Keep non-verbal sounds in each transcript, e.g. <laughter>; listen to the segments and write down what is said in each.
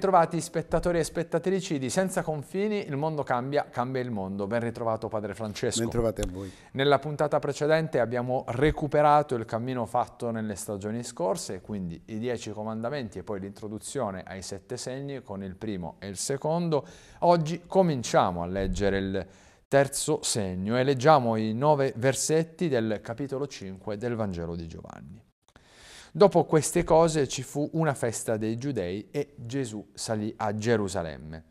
Bentrovati spettatori e spettatrici di Senza Confini, il mondo cambia, cambia il mondo. Ben ritrovato Padre Francesco. Ben Bentrovati a voi. Nella puntata precedente abbiamo recuperato il cammino fatto nelle stagioni scorse, quindi i dieci comandamenti e poi l'introduzione ai sette segni con il primo e il secondo. Oggi cominciamo a leggere il terzo segno e leggiamo i nove versetti del capitolo 5 del Vangelo di Giovanni. Dopo queste cose ci fu una festa dei giudei e Gesù salì a Gerusalemme.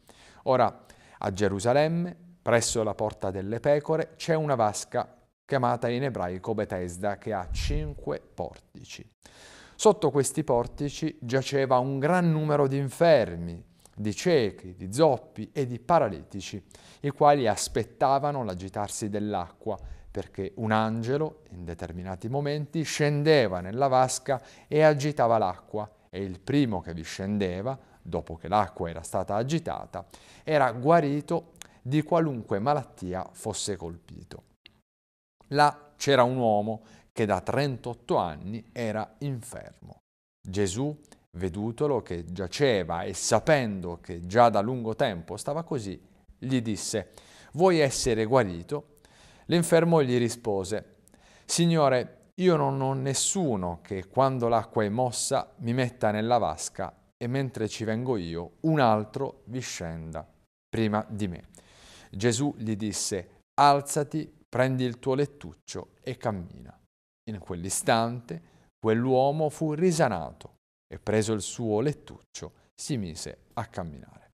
Ora, a Gerusalemme, presso la porta delle pecore, c'è una vasca chiamata in ebraico Betesda che ha cinque portici. Sotto questi portici giaceva un gran numero di infermi, di ciechi, di zoppi e di paralitici, i quali aspettavano l'agitarsi dell'acqua perché un angelo, in determinati momenti, scendeva nella vasca e agitava l'acqua e il primo che vi scendeva, dopo che l'acqua era stata agitata, era guarito di qualunque malattia fosse colpito. Là c'era un uomo che da 38 anni era infermo. Gesù, vedutolo che giaceva e sapendo che già da lungo tempo stava così, gli disse, vuoi essere guarito? L'infermo gli rispose, Signore, io non ho nessuno che quando l'acqua è mossa mi metta nella vasca e mentre ci vengo io un altro vi scenda prima di me. Gesù gli disse, alzati, prendi il tuo lettuccio e cammina. In quell'istante quell'uomo fu risanato e preso il suo lettuccio si mise a camminare.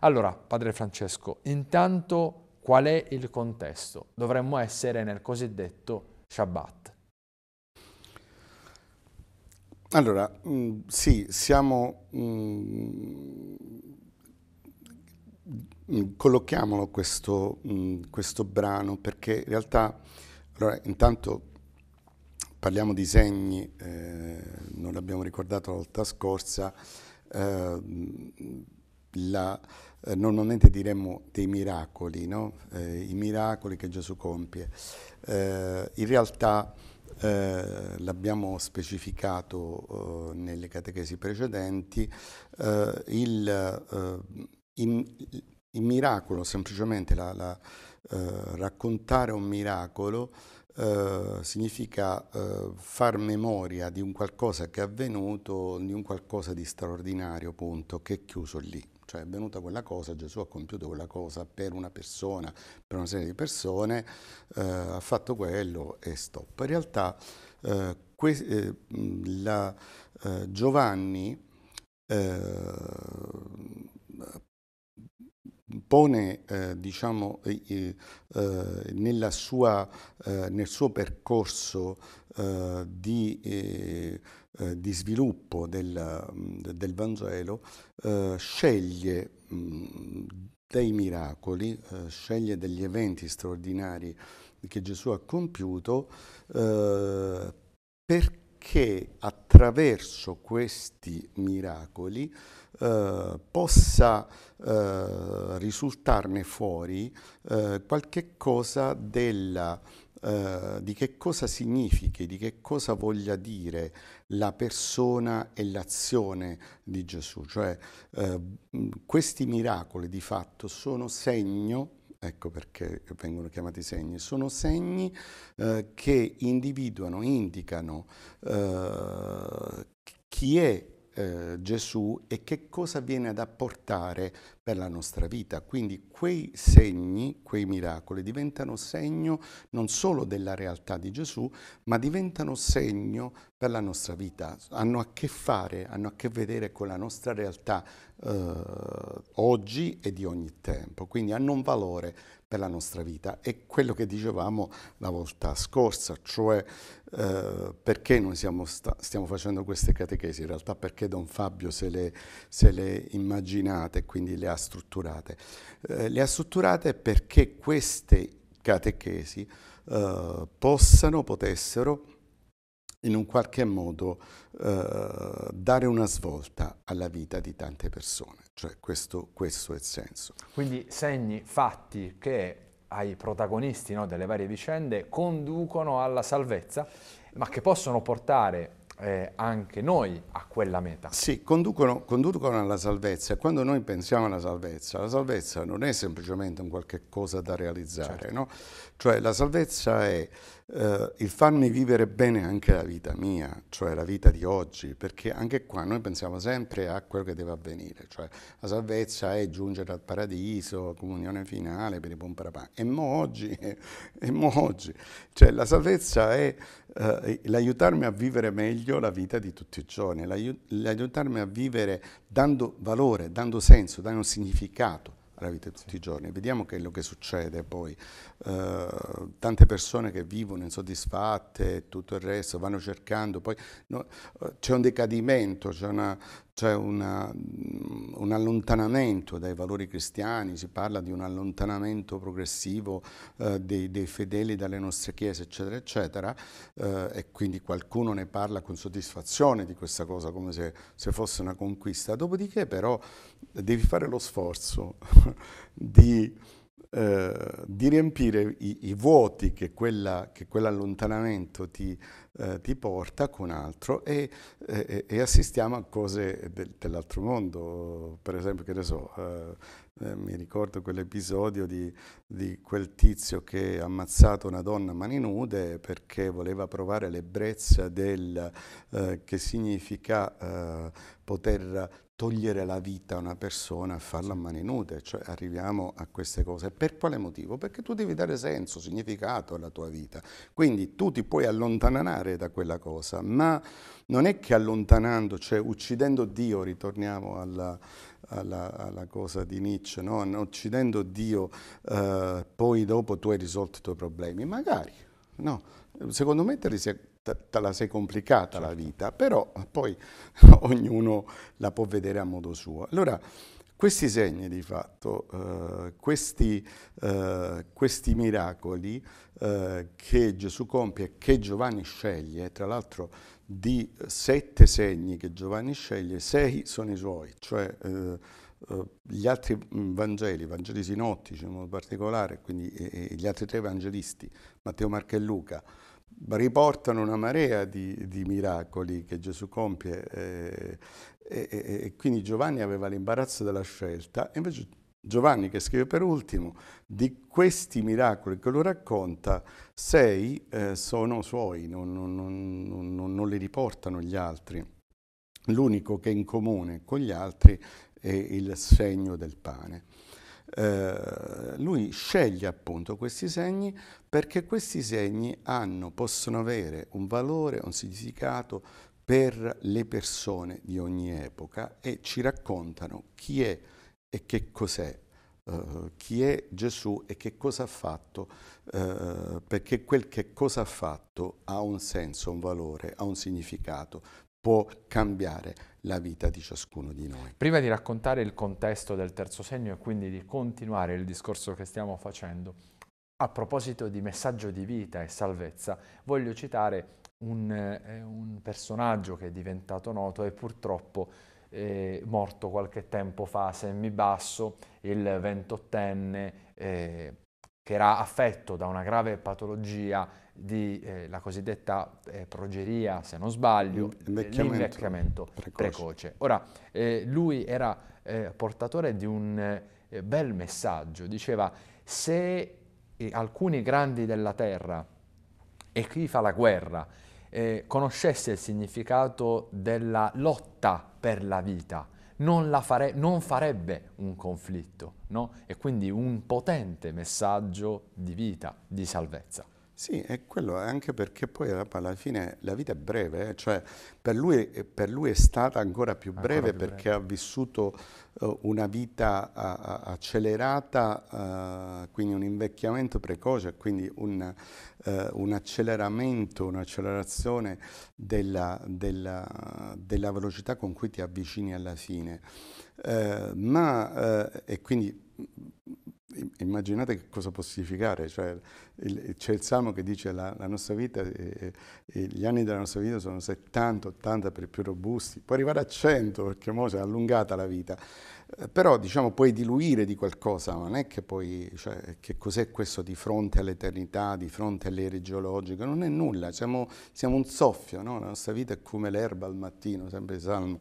Allora, Padre Francesco, intanto Qual è il contesto? Dovremmo essere nel cosiddetto Shabbat. Allora, mm, sì, siamo... Mh, mm, mm, collochiamolo questo, questo, brano perché in realtà, allora, intanto parliamo di segni, eh, non l'abbiamo ricordato la volta scorsa, eh, la, eh, normalmente diremmo dei miracoli, no? eh, i miracoli che Gesù compie. Eh, in realtà eh, l'abbiamo specificato eh, nelle catechesi precedenti, eh, il, in, il, miracolo, semplicemente la, la, raccontare un miracolo, Uh, significa uh, far memoria di un qualcosa che è avvenuto, di un qualcosa di straordinario, punto, che è chiuso lì. Cioè è venuta quella cosa, Gesù ha compiuto quella cosa per una persona, per una serie di persone, eh, ha fatto quello e stop. In realtà eh, que- eh, la, eh, Giovanni eh, pone eh, diciamo, eh, eh, sua, nel suo percorso eh, di, eh, eh, di, sviluppo del, mm, del Vangelo, sceglie mh, mm, dei miracoli, sceglie degli eventi straordinari che Gesù ha compiuto perché che attraverso questi miracoli eh, possa eh, risultarne fuori eh, qualche cosa della, eh, di che cosa significhi, di che cosa voglia dire la persona e l'azione di Gesù. Cioè eh, questi miracoli di fatto sono segno ecco perché vengono chiamati segni, sono segni eh, che individuano, indicano eh, chi è eh, Gesù e che cosa viene ad apportare per la nostra vita. Quindi quei segni, quei miracoli diventano segno non solo della realtà di Gesù, ma diventano segno per la nostra vita. Hanno a che fare, hanno a che vedere con la nostra realtà eh, oggi e di ogni tempo. Quindi hanno un valore per la nostra vita. È quello che dicevamo la volta scorsa, cioè eh, perché noi sta- stiamo facendo queste catechesi, in realtà perché Don Fabio se le, se le immaginate, quindi le ha strutturate. Eh, le ha strutturate perché queste catechesi eh, possano, potessero in un qualche modo eh, dare una svolta alla vita di tante persone. Cioè questo, questo è il senso. Quindi segni, fatti che ai protagonisti no, delle varie vicende conducono alla salvezza, ma che possono portare eh, anche noi a quella meta. Sì, conducono, conducono alla salvezza. Quando noi pensiamo alla salvezza, la salvezza non è semplicemente un qualche cosa da realizzare, certo. no? Cioè la salvezza è eh, il farmi vivere bene anche la vita mia, cioè la vita di oggi, perché anche qua noi pensiamo sempre a quello che deve avvenire, cioè la salvezza è giungere al paradiso, comunione finale per i pomparapà. E mo oggi, <laughs> e mo oggi, cioè la salvezza è eh, l'aiutarmi a vivere meglio la vita di tutti i giorni, l'aiutarmi a vivere dando valore, dando senso, dando significato alla vita di tutti i giorni. Vediamo quello che succede poi eh, tante persone che vivono insoddisfatte e tutto il resto, vanno cercando, poi no, eh, c'è un decadimento, c'è, una, c'è mm, un allontanamento dai valori cristiani, si parla di un allontanamento progressivo eh, dei, dei, fedeli dalle nostre chiese, eccetera, eccetera, eh, e quindi qualcuno ne parla con soddisfazione di questa cosa come se, se fosse una conquista. Dopodiché però devi fare lo sforzo <laughs> di eh, di riempire i, i vuoti che, quella, che quell'allontanamento ti, eh, ti, porta con altro e, e, e assistiamo a cose del, dell'altro mondo, per esempio, che ne so, eh, eh, mi ricordo quell'episodio di, di, quel tizio che ha ammazzato una donna a mani nude perché voleva provare l'ebbrezza del eh, che significa eh, poter togliere la vita a una persona e farla a mani nude, cioè arriviamo a queste cose. Per quale motivo? Perché tu devi dare senso, significato alla tua vita, quindi tu ti puoi allontanare da quella cosa, ma non è che allontanando, cioè uccidendo Dio, ritorniamo alla, alla, alla cosa di Nietzsche, no? uccidendo Dio eh, poi dopo tu hai risolto i tuoi problemi, magari, no? Secondo me te, sei, te, te la sei complicata la certo. vita, però poi <laughs> ognuno la può vedere a modo suo. Allora, questi segni di fatto, eh, questi, eh, questi, miracoli eh, che Gesù compie che Giovanni sceglie, tra l'altro di sette segni che Giovanni sceglie, sei sono i suoi, cioè eh, eh gli altri mm, Vangeli, i Vangeli sinottici in modo particolare, quindi e, gli altri tre evangelisti, Matteo, Marco e Luca, riportano una marea di, di miracoli che Gesù compie eh, e, e quindi Giovanni aveva l'imbarazzo della scelta, e invece Giovanni, che scrive per ultimo, di questi miracoli che lo racconta, sei eh, sono suoi, non, non, non, non, li riportano gli altri. L'unico che è in comune con gli altri è il segno del pane. Eh, lui sceglie appunto questi segni perché questi segni hanno, possono avere un valore, un significato per le persone di ogni epoca e ci raccontano chi è e che cos'è, uh, chi è Gesù e che cosa ha fatto, uh, perché quel che cosa ha fatto ha un senso, un valore, ha un significato, può cambiare la vita di ciascuno di noi. Prima di raccontare il contesto del terzo segno e quindi di continuare il discorso che stiamo facendo, a proposito di messaggio di vita e salvezza, voglio citare un, eh, un personaggio che è diventato noto e purtroppo eh, morto qualche tempo fa, Semmi Basso, il 28enne eh, che era affetto da una grave patologia di eh, la cosiddetta eh, progeria, se non sbaglio, l'invecchiamento, l'invecchiamento precoce. precoce. Ora, eh, lui era eh, portatore di un eh, bel messaggio, diceva se eh, alcuni grandi della terra e chi fa la guerra eh, conoscesse il significato della lotta per la vita, non, la fare, non farebbe un conflitto, no? E quindi un potente messaggio di vita, di salvezza. Sì, è quello anche perché poi alla fine la vita è breve, eh? cioè per lui, eh, per lui, è stata ancora più breve ancora più perché breve. ha vissuto uh, una vita uh, accelerata, uh, quindi un invecchiamento precoce, quindi un, un acceleramento, un'accelerazione della, della, della, velocità con cui ti avvicini alla fine. ma, e quindi Immaginate che cosa può significare, cioè, il, c'è il Salmo che dice la, la nostra vita, eh, eh, gli anni della nostra vita sono 70, 80 per i più robusti, può arrivare a 100 perché ora si è allungata la vita, però diciamo puoi diluire di qualcosa, non è che poi, cioè, che cos'è questo di fronte all'eternità, di fronte alle ere geologiche, non è nulla, siamo, siamo un soffio, no? la nostra vita è come l'erba al mattino, sempre Salmo,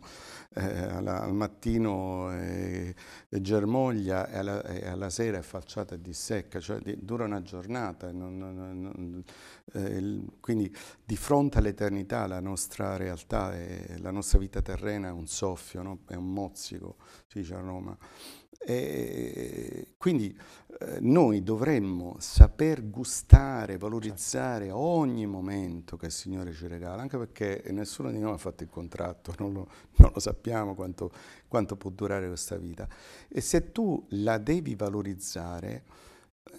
eh, alla, al mattino è, eh, è germoglia e alla, è alla, sera è falciata e dissecca, cioè di, dura una giornata, non, non, eh, quindi di fronte all'eternità la nostra realtà, è, la nostra vita terrena è un soffio, no? è un mozzico, si dice a Roma. E quindi eh, noi dovremmo saper gustare, valorizzare certo. ogni momento che il Signore ci regala, anche perché nessuno di noi ha fatto il contratto, non lo, non lo sappiamo quanto, quanto, può durare questa vita. E se tu la devi valorizzare,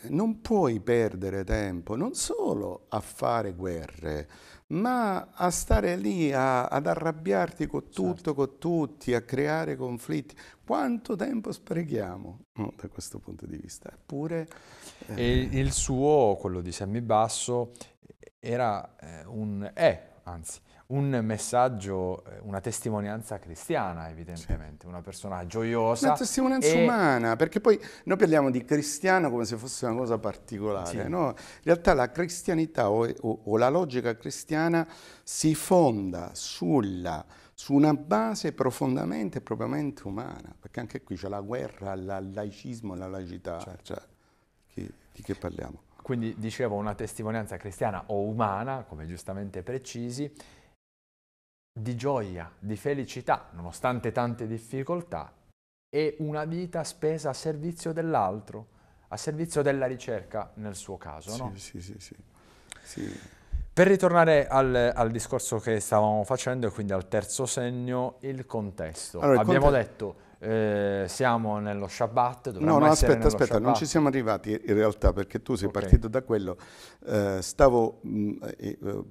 eh, non puoi perdere tempo non solo a fare guerre, ma a stare lì, a, ad arrabbiarti con certo. tutto, certo. con tutti, a creare conflitti, quanto tempo sprechiamo no, da questo punto di vista? Eppure... Eh... E il suo, quello di Sammy Basso, era eh, un... è, anzi, un messaggio, eh, una testimonianza cristiana evidentemente, sì. una persona gioiosa. Una testimonianza e... umana, perché poi noi parliamo di cristiano come se fosse una cosa particolare, sì. no? In realtà la cristianità o, o, o la logica cristiana si fonda sulla su una base profondamente e propriamente umana, perché anche qui c'è la guerra, il laicismo, la laicità, certo. cioè, che, di che parliamo? Quindi dicevo una testimonianza cristiana o umana, come giustamente precisi, di gioia, di felicità, nonostante tante difficoltà, e una vita spesa a servizio dell'altro, a servizio della ricerca nel suo caso. Sì, no? sì, sì, sì, sì. Per ritornare al, al, discorso che stavamo facendo e quindi al terzo segno, il contesto. Allora, Abbiamo conte... detto eh, siamo nello Shabbat, No, no, aspetta, aspetta, Shabbat. non ci siamo arrivati in realtà perché tu sei okay. partito da quello. Eh, stavo mh, mm, eh, eh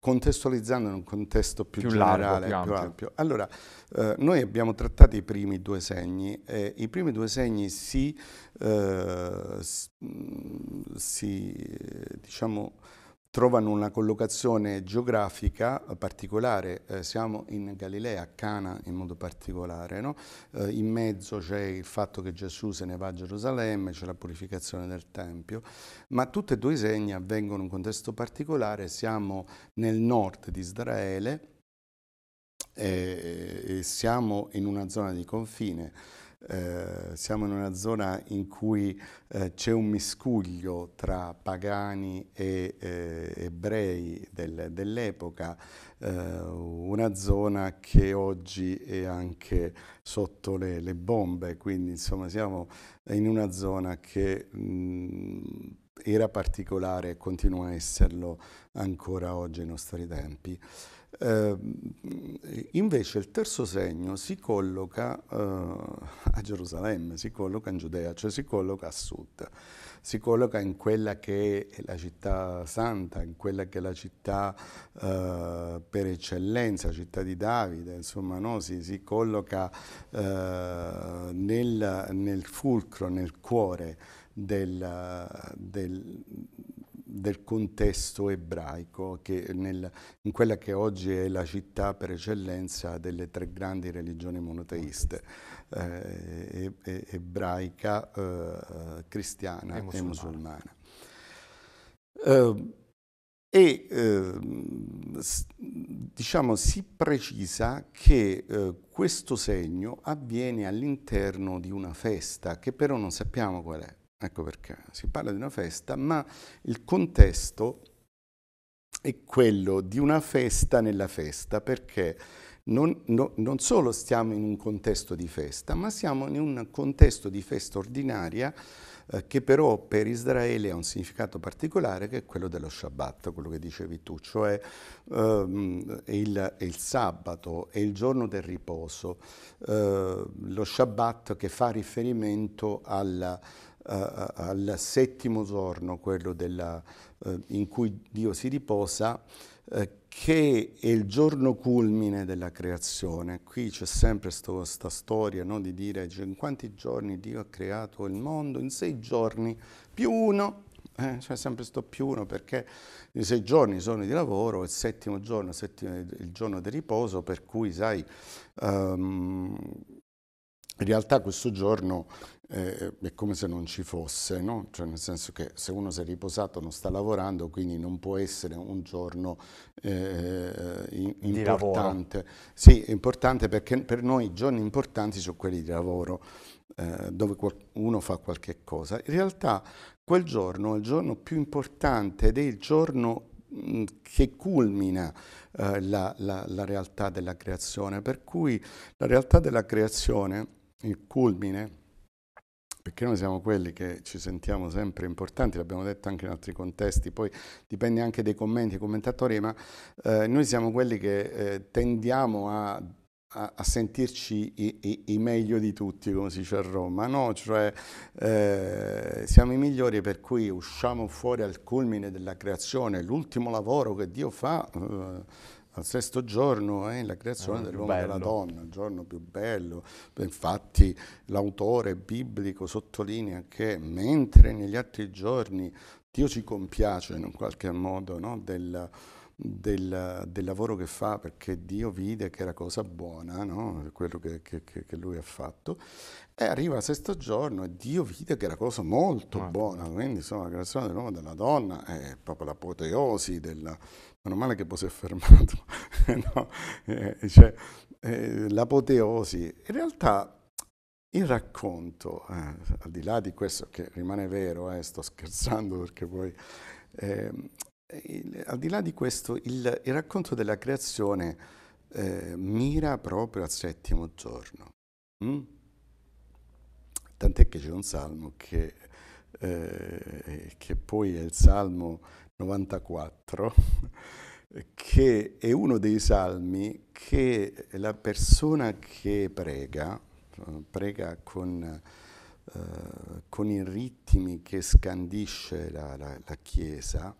contestualizzando in un contesto più, più generale, largo, più, ampio. Più ampio. Allora, eh, noi abbiamo trattato i primi due segni e i primi due segni si, eh, mm, si diciamo, trovano una collocazione geografica eh, particolare. Eh, siamo in Galilea, Cana in modo particolare. No? Eh, in mezzo c'è il fatto che Gesù se ne va a Gerusalemme, c'è la purificazione del Tempio, ma tutti e due i segni avvengono in un contesto particolare. Siamo nel nord di Israele eh, e siamo in una zona di confine eh, siamo in una zona in cui eh, c'è un miscuglio tra pagani e eh, ebrei del, dell'epoca, eh, una zona che oggi è anche sotto le, le, bombe, quindi insomma siamo in una zona che mh, mm, era particolare e continua a esserlo ancora oggi ai nostri tempi. Eh, invece il terzo segno si colloca eh, a Gerusalemme, si colloca in Giudea, cioè si colloca a sud, si colloca in quella che è la città santa, in quella che è la città eh, per eccellenza, città di Davide, insomma no? si, si, colloca eh, nel, nel, fulcro, nel cuore del, del del contesto ebraico, che nel, in quella che oggi è la città per eccellenza delle tre grandi religioni monoteiste, eh, ebraica, eh, cristiana e musulmana. E, musulmana. Eh, e ehm, diciamo, si precisa che eh, questo segno avviene all'interno di una festa che però non sappiamo qual è Ecco perché si parla di una festa, ma il contesto è quello di una festa nella festa, perché non, no, non solo stiamo in un contesto di festa, ma siamo in un contesto di festa ordinaria eh, che però per Israele ha un significato particolare che è quello dello Shabbat, quello che dicevi tu, cioè ehm, il, il, sabato, è il giorno del riposo, eh, lo Shabbat che fa riferimento alla, eh, eh, al settimo giorno, quello della, eh, in cui Dio si riposa, che è il giorno culmine della creazione. Qui c'è sempre questa storia no, di dire cioè, in quanti giorni Dio ha creato il mondo, in sei giorni più uno, eh, c'è sempre sto più uno perché i sei giorni sono di lavoro, il settimo giorno è il giorno di riposo, per cui sai... Um, in realtà questo giorno eh, è come se non ci fosse, no? cioè, nel senso che se uno si è riposato non sta lavorando, quindi non può essere un giorno eh, in, importante. Sì, è importante perché per noi i giorni importanti sono quelli di lavoro, eh, dove uno fa qualche cosa. In realtà quel giorno è il giorno più importante ed è il giorno mm, che culmina eh, la, la, la realtà della creazione, per cui la realtà della creazione il culmine, perché noi siamo quelli che ci sentiamo sempre importanti, l'abbiamo detto anche in altri contesti, poi dipende anche dai commenti, dei commentatori, ma eh, noi siamo quelli che eh, tendiamo a a, sentirci i, i, i, meglio di tutti, come si dice a Roma, no? Cioè eh, siamo i migliori per cui usciamo fuori al culmine della creazione, l'ultimo lavoro che Dio fa. Eh, al sesto giorno è eh, la creazione ah, dell'uomo e della donna, il giorno più bello. Infatti l'autore biblico sottolinea che mentre negli altri giorni Dio ci compiace in un qualche modo no, del, del, del, lavoro che fa perché Dio vide che era cosa buona, no? quello che, che, che, lui ha fatto, e arriva al sesto giorno e Dio vide che era cosa molto ah, buona, quindi insomma la creazione dell'uomo e della donna è proprio l'apoteosi della, meno male che poi si è fermato, <laughs> no? eh, cioè, eh, l'apoteosi. In realtà il racconto, eh, al di là di questo che rimane vero, eh, sto scherzando perché poi, eh, il, al di là di questo, il, il racconto della creazione eh, mira proprio al settimo giorno. Mm? Tant'è che c'è un salmo che eh, che poi è il Salmo 94, <laughs> che è uno dei salmi che la persona che prega, eh, prega con, eh, con i ritmi che scandisce la, la, la Chiesa,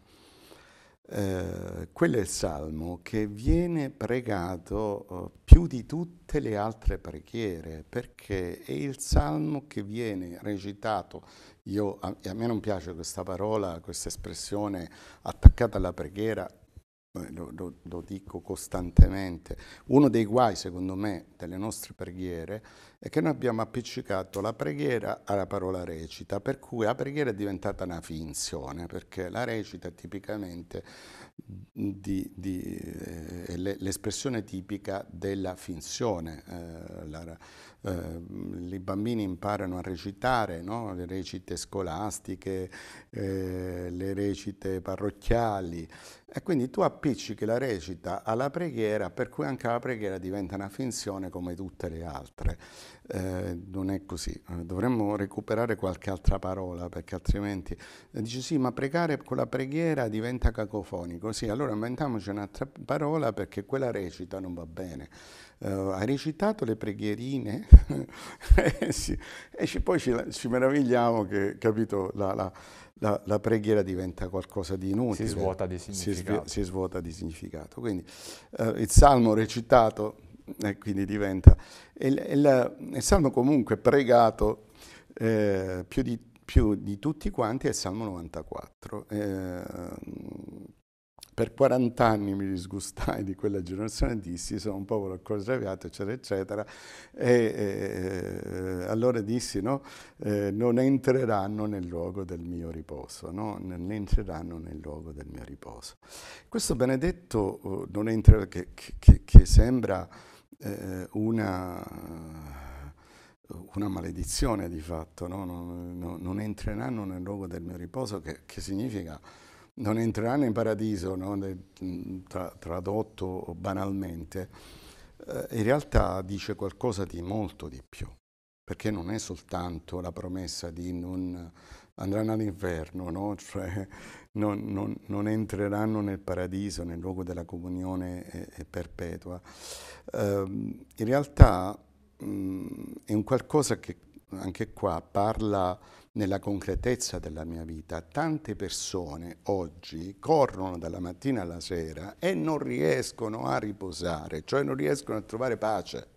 eh, quello è il salmo che viene pregato eh, più di tutte le altre preghiere perché è il salmo che viene recitato io, a, a, me non piace questa parola, questa espressione attaccata alla preghiera, eh, lo, lo, lo, dico costantemente. Uno dei guai, secondo me, delle nostre preghiere è che noi abbiamo appiccicato la preghiera alla parola recita, per cui la preghiera è diventata una finzione, perché la recita è tipicamente di, di, eh, l'espressione tipica della finzione. Eh, la, eh, I bambini imparano a recitare no? le recite scolastiche, eh, le recite parrocchiali, e quindi tu appiccichi la recita alla preghiera, per cui anche la preghiera diventa una finzione come tutte le altre. Eh, non è così. Eh, dovremmo recuperare qualche altra parola, perché altrimenti eh, dici sì, ma pregare con la preghiera diventa cacofonico. Sì, allora inventiamoci un'altra parola perché quella recita non va bene. Eh, hai recitato le preghierine? <laughs> eh sì. E poi ci, ci meravigliamo che, capito, la, la la, la, preghiera diventa qualcosa di inutile. Si svuota di significato. Si, si svuota di significato. Quindi uh, il salmo recitato eh, quindi diventa... Il, il, il, salmo comunque pregato eh, più, di, più, di, tutti quanti è il salmo 94. Eh, per 40 anni mi disgustai di quella generazione, dissi sono un povero accordaviato, eccetera, eccetera. E, e allora dissi, no, eh, non entreranno nel luogo del mio riposo, no? non entreranno nel luogo del mio riposo. Questo benedetto oh, non entra, che, che, che sembra eh, una una maledizione di fatto, no? non, non, non entreranno nel luogo del mio riposo, che, che significa non entreranno in paradiso, no? Mm, tra, tradotto banalmente, eh, in realtà dice qualcosa di molto di più, perché non è soltanto la promessa di non andranno all'inferno, no? <laughs> cioè, non, non, non, entreranno nel paradiso, nel luogo della comunione è, è perpetua. Eh, in realtà mh, mm, è un qualcosa che anche qua parla nella concretezza della mia vita, tante persone oggi corrono dalla mattina alla sera e non riescono a riposare, cioè non riescono a trovare pace.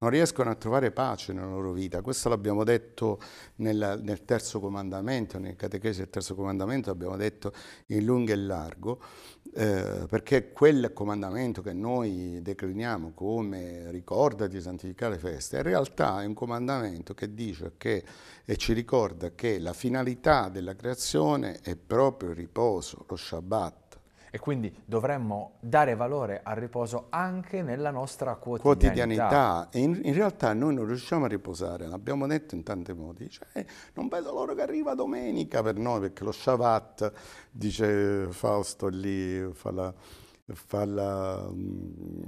Non riescono a trovare pace nella loro vita. Questo l'abbiamo detto nella, nel terzo comandamento, nel catechesi del terzo comandamento, l'abbiamo detto in lungo e largo eh, perché quel comandamento che noi decliniamo come ricorda di santificare le feste, in realtà è un comandamento che dice che, e ci ricorda che la finalità della creazione è proprio il riposo, lo Shabbat, e quindi dovremmo dare valore al riposo anche nella nostra quotidianità. quotidianità. In, in, realtà noi non riusciamo a riposare, l'abbiamo detto in tanti modi. Cioè, non vedo l'ora che arriva domenica per noi, perché lo Shabbat, dice Fausto lì, fa la, fa la mm,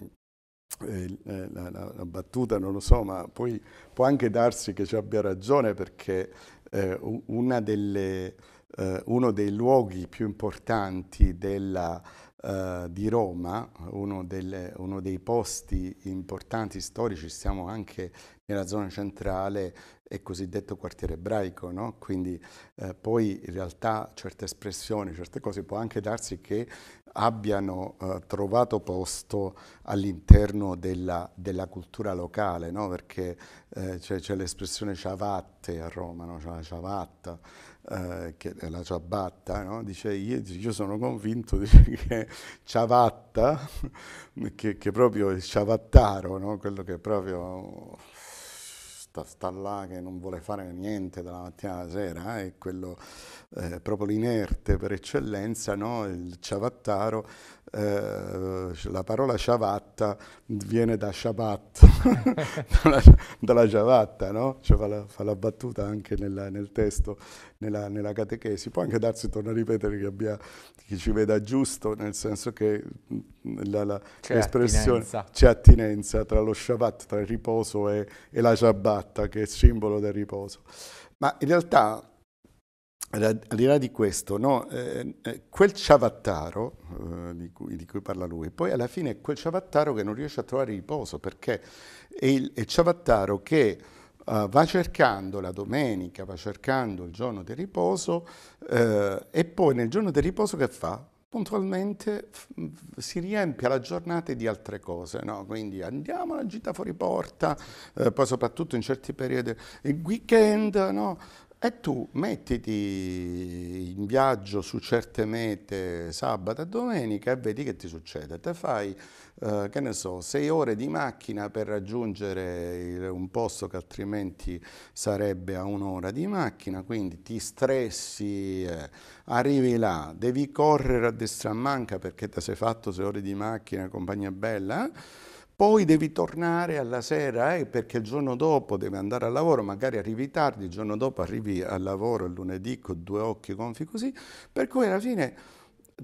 eh, la, la, la, battuta non lo so, ma poi può anche darsi che ci abbia ragione perché eh, una delle, eh, uno dei luoghi più importanti della, eh, di Roma, uno, delle, uno, dei posti importanti storici, siamo anche nella zona centrale, è cosiddetto quartiere ebraico, no? quindi eh, poi in realtà certe espressioni, certe cose può anche darsi che abbiano eh, trovato posto all'interno della, della cultura locale, no? perché eh, c'è, l'espressione ciavatte a Roma, no? cioè, ciavatta, eh, che è la ciabatta, no? dice io, io, sono convinto <laughs> dice, che ciavatta, che, che proprio il ciavattaro, quello che proprio sta, sta, là che non vuole fare niente dalla mattina alla sera, eh, è quello eh, proprio l'inerte per eccellenza, no? il ciavattaro, eh, la parola ciavatta viene da ciabat, <laughs> dalla, ciavatta, no? cioè fa, la, fa, la, battuta anche nella, nel testo, nella, nella, catechesi. Può anche darsi, torno a ripetere, che, abbia, che ci veda giusto, nel senso che mm, l'espressione c'è attinenza tra lo Shabbat, tra il riposo e, e la Shabbatta, che è il simbolo del riposo. Ma in realtà al di là di questo, no, eh, eh quel ciavattaro eh, di, cui, di, cui, parla lui, poi alla fine è quel ciavattaro che non riesce a trovare riposo, perché è il, è ciavattaro che uh, va cercando la domenica, va cercando il giorno di riposo uh, e poi nel giorno di riposo che fa? puntualmente si riempie la giornata di altre cose, no? quindi andiamo alla gita fuori porta, eh, poi soprattutto in certi periodi il weekend, no? E tu mettiti in viaggio su certe mete sabato e domenica e vedi che ti succede. Te fai, eh, che ne so, sei ore di macchina per raggiungere il, un posto che altrimenti sarebbe a un'ora di macchina, quindi ti stressi, eh, arrivi là, devi correre a destra e manca perché ti sei fatto sei ore di macchina, compagnia bella. Eh? poi devi tornare alla sera eh, perché il giorno dopo devi andare al lavoro, magari arrivi tardi, il giorno dopo arrivi al lavoro il lunedì con due occhi gonfi così, per cui alla fine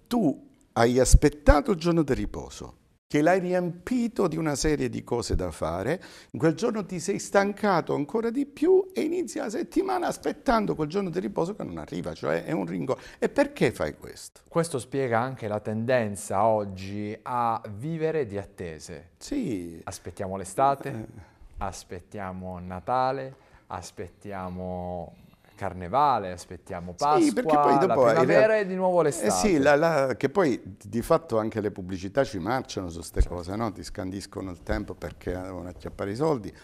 tu hai aspettato il giorno di riposo, che l'hai riempito di una serie di cose da fare, in quel giorno ti sei stancato ancora di più e inizi la settimana aspettando quel giorno di riposo che non arriva, cioè è un ringo. E perché fai questo? Questo spiega anche la tendenza oggi a vivere di attese. Sì. Aspettiamo l'estate, eh. aspettiamo Natale, aspettiamo Carnevale, aspettiamo Pasqua, sì, perché poi dopo la primavera la... di nuovo eh l'estate. Eh sì, la, la... che poi di fatto anche le pubblicità ci marciano su queste certo. cose, no? ti scandiscono il tempo perché eh, devono acchiappare i soldi.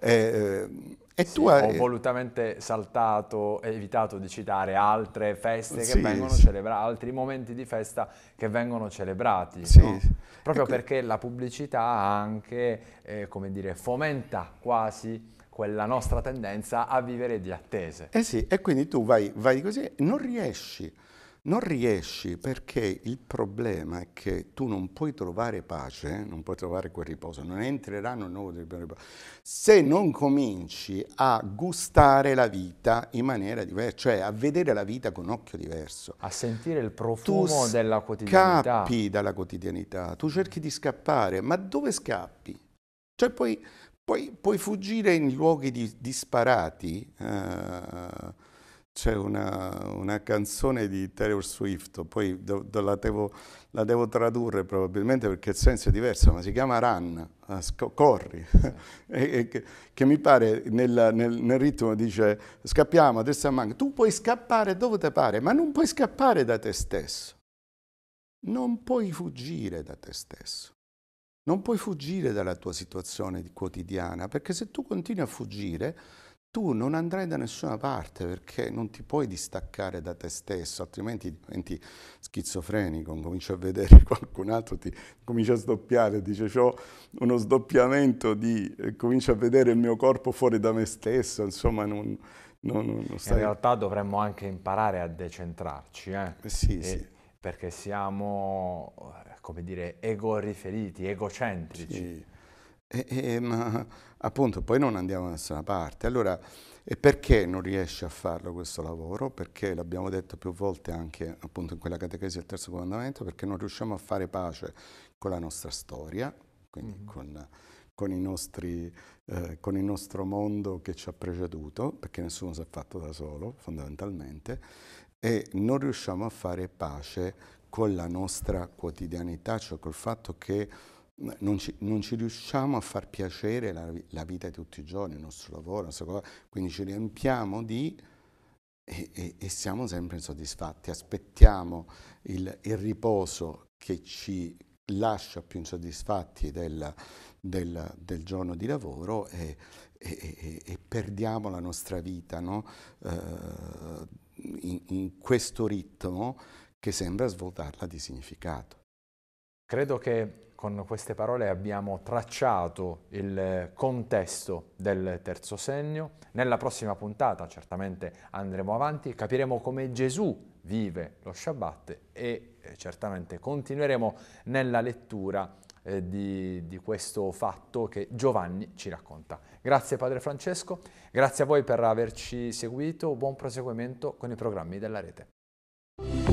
Eh, eh, sì, hai... Ho volutamente saltato, evitato di citare altre feste sì, che vengono sì. celebrate, altri momenti di festa che vengono celebrati, sì, no? proprio ecco. perché la pubblicità anche, eh, come dire, fomenta quasi quella nostra tendenza a vivere di attese. Eh sì, e quindi tu vai, vai così, non riesci, non riesci perché il problema è che tu non puoi trovare pace, eh, non puoi trovare quel riposo, non entrerà nel nuovo riposo, se non cominci a gustare la vita in maniera diversa, cioè a vedere la vita con occhio diverso. A sentire il profumo tu della quotidianità. Tu scappi dalla quotidianità, tu cerchi di scappare, ma dove scappi? Cioè poi poi, puoi fuggire in luoghi di, disparati. Uh, c'è una, una, canzone di Taylor Swift, poi do, do, la, devo, la, devo, tradurre probabilmente perché il senso è diverso, ma si chiama Run, eh, sco- corri, <laughs> e, e che, che, mi pare nel, nel, nel, ritmo dice scappiamo adesso destra e manca, tu puoi scappare dove ti pare, ma non puoi scappare da te stesso, non puoi fuggire da te stesso. Non puoi fuggire dalla tua situazione quotidiana, perché se tu continui a fuggire, tu non andrai da nessuna parte perché non ti puoi distaccare da te stesso, altrimenti diventi schizofrenico, cominci a vedere <laughs> qualcun altro, ti comincia a sdoppiare, dice ho uno sdoppiamento di, eh, comincio a vedere il mio corpo fuori da me stesso, insomma non, non, non stai... In realtà dovremmo anche imparare a decentrarci, eh? Sì, e sì. Perché siamo come dire, ego-riferiti, egocentrici. Sì. E, e, ma appunto poi non andiamo da nessuna parte. Allora, e perché non riesce a farlo questo lavoro? Perché l'abbiamo detto più volte anche appunto in quella catechesi del terzo comandamento, perché non riusciamo a fare pace con la nostra storia, quindi mm-hmm. con, con, i nostri, eh, con il nostro mondo che ci ha preceduto, perché nessuno si è fatto da solo fondamentalmente, e non riusciamo a fare pace con la nostra quotidianità, cioè col fatto che mm, non ci, non ci, riusciamo a far piacere la, la, vita di tutti i giorni, il nostro lavoro, la cosa, quindi ci riempiamo di e, e, e siamo sempre insoddisfatti, aspettiamo il, il, riposo che ci lascia più insoddisfatti del, del, del giorno di lavoro e, e, perdiamo la nostra vita no? uh, in, in questo ritmo che sembra svuotarla di significato. Credo che con queste parole abbiamo tracciato il contesto del terzo segno. Nella prossima puntata certamente andremo avanti, capiremo come Gesù vive lo Shabbat e eh, certamente continueremo nella lettura eh, di, di questo fatto che Giovanni ci racconta. Grazie Padre Francesco, grazie a voi per averci seguito, buon proseguimento con i programmi della rete.